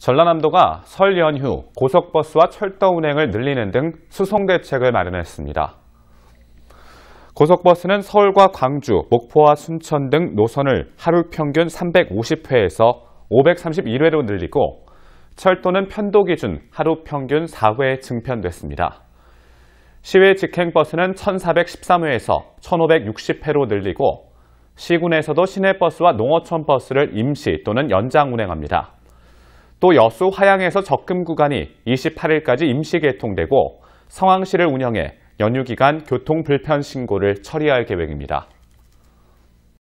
전라남도가 설 연휴 고속버스와 철도 운행을 늘리는 등 수송 대책을 마련했습니다. 고속버스는 서울과 광주, 목포와 순천 등 노선을 하루 평균 350회에서 531회로 늘리고 철도는 편도 기준 하루 평균 4회 에 증편됐습니다. 시외 직행버스는 1413회에서 1560회로 늘리고 시군에서도 시내버스와 농어촌 버스를 임시 또는 연장 운행합니다. 또 여수 화양에서 적금 구간이 28일까지 임시 개통되고 성황시를 운영해 연휴 기간 교통 불편 신고를 처리할 계획입니다.